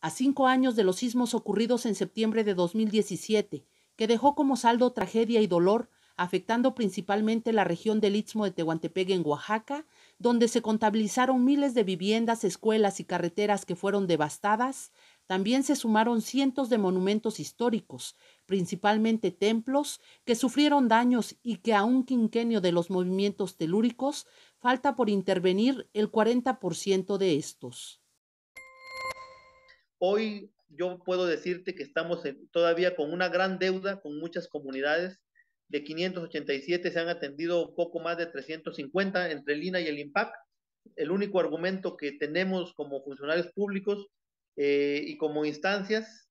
a cinco años de los sismos ocurridos en septiembre de 2017, que dejó como saldo tragedia y dolor, afectando principalmente la región del Istmo de Tehuantepec en Oaxaca, donde se contabilizaron miles de viviendas, escuelas y carreteras que fueron devastadas, también se sumaron cientos de monumentos históricos, principalmente templos, que sufrieron daños y que a un quinquenio de los movimientos telúricos falta por intervenir el 40% de estos. Hoy yo puedo decirte que estamos todavía con una gran deuda con muchas comunidades. De 587 se han atendido poco más de 350 entre el INA y el IMPAC. El único argumento que tenemos como funcionarios públicos eh, y como instancias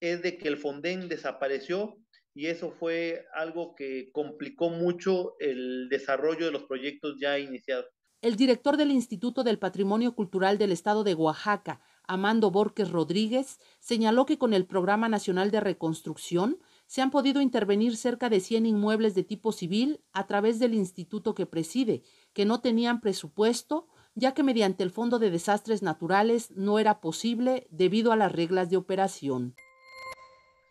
es de que el Fonden desapareció y eso fue algo que complicó mucho el desarrollo de los proyectos ya iniciados. El director del Instituto del Patrimonio Cultural del Estado de Oaxaca, Amando Borges Rodríguez, señaló que con el Programa Nacional de Reconstrucción se han podido intervenir cerca de 100 inmuebles de tipo civil a través del instituto que preside, que no tenían presupuesto, ya que mediante el Fondo de Desastres Naturales no era posible debido a las reglas de operación.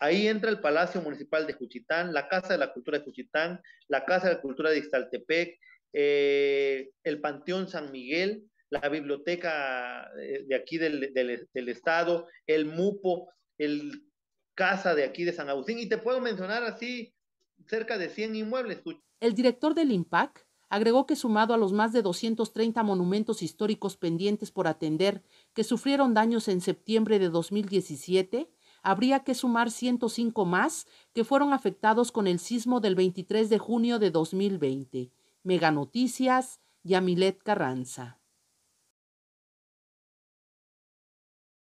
Ahí entra el Palacio Municipal de Juchitán, la Casa de la Cultura de Juchitán, la Casa de la Cultura de Ixtaltepec, eh, el Panteón San Miguel, la biblioteca eh, de aquí del, estado, el MUPO, el Casa de aquí de San Agustín, y te puedo mencionar así cerca de 100 inmuebles. El director del IMPAC agregó que sumado a los más de 230 monumentos históricos pendientes por atender que sufrieron daños en septiembre de 2017, habría que sumar 105 más que fueron afectados con el sismo del 23 de junio de 2020. Mega Noticias, Yamilet Carranza.